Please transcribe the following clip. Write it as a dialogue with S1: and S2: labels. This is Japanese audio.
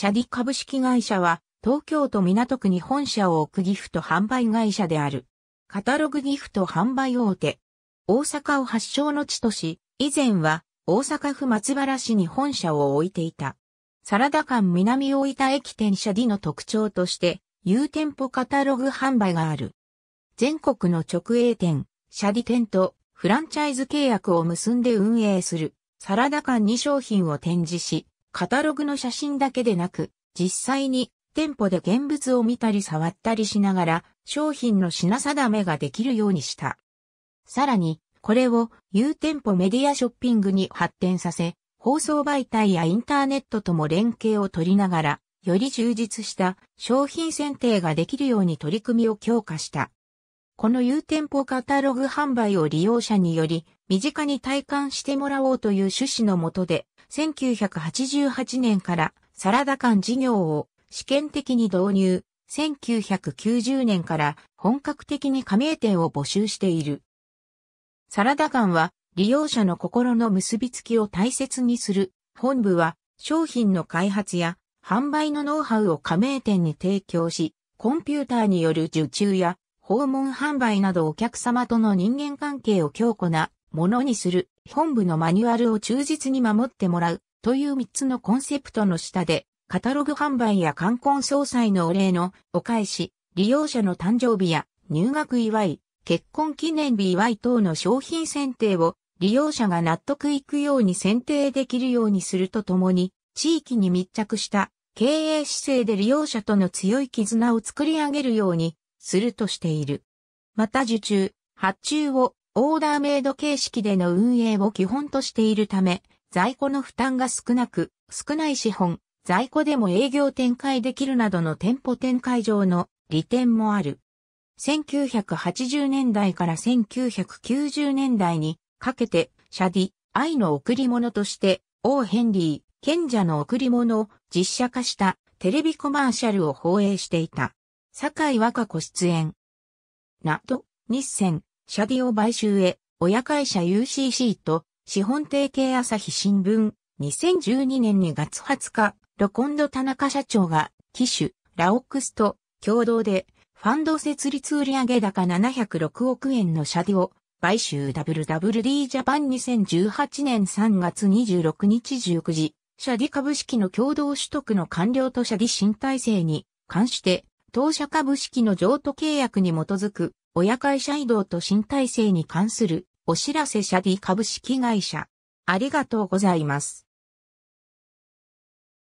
S1: シャディ株式会社は、東京都港区に本社を置くギフト販売会社である。カタログギフト販売大手。大阪を発祥の地とし、以前は大阪府松原市に本社を置いていた。サラダ館南大分駅店社ィの特徴として、有店舗カタログ販売がある。全国の直営店、社ィ店とフランチャイズ契約を結んで運営する、サラダ館に商品を展示し、カタログの写真だけでなく、実際に店舗で現物を見たり触ったりしながら商品の品定めができるようにした。さらに、これを有店舗メディアショッピングに発展させ、放送媒体やインターネットとも連携を取りながら、より充実した商品選定ができるように取り組みを強化した。この有店舗カタログ販売を利用者により身近に体感してもらおうという趣旨のもとで1988年からサラダ缶事業を試験的に導入、1990年から本格的に加盟店を募集している。サラダ缶は利用者の心の結びつきを大切にする。本部は商品の開発や販売のノウハウを加盟店に提供し、コンピューターによる受注や訪問販売などお客様との人間関係を強固なものにする、本部のマニュアルを忠実に守ってもらう、という3つのコンセプトの下で、カタログ販売や冠婚葬祭のお礼のお返し、利用者の誕生日や入学祝い、結婚記念日祝い等の商品選定を利用者が納得いくように選定できるようにするとともに、地域に密着した経営姿勢で利用者との強い絆を作り上げるようにするとしている。また受注、発注をオーダーメイド形式での運営を基本としているため、在庫の負担が少なく、少ない資本、在庫でも営業展開できるなどの店舗展開上の利点もある。1980年代から1990年代にかけて、シャディ、愛の贈り物として、王ヘンリー、賢者の贈り物を実写化したテレビコマーシャルを放映していた。酒井和歌子出演。など、日戦、シャディオ買収へ、親会社 UCC と資本提携朝日新聞、2012年2月20日、ロコンド田中社長が、機種、ラオックスと共同で、ファンド設立売上高706億円のシャディオ、買収 WWD ジャパン2018年3月26日19時、シャディ株式の共同取得の完了とシャディ新体制に関して、当社株式の譲渡契約に基づく親会社移動と新体制に関するお知らせシャディ株式会社。ありがとうございます。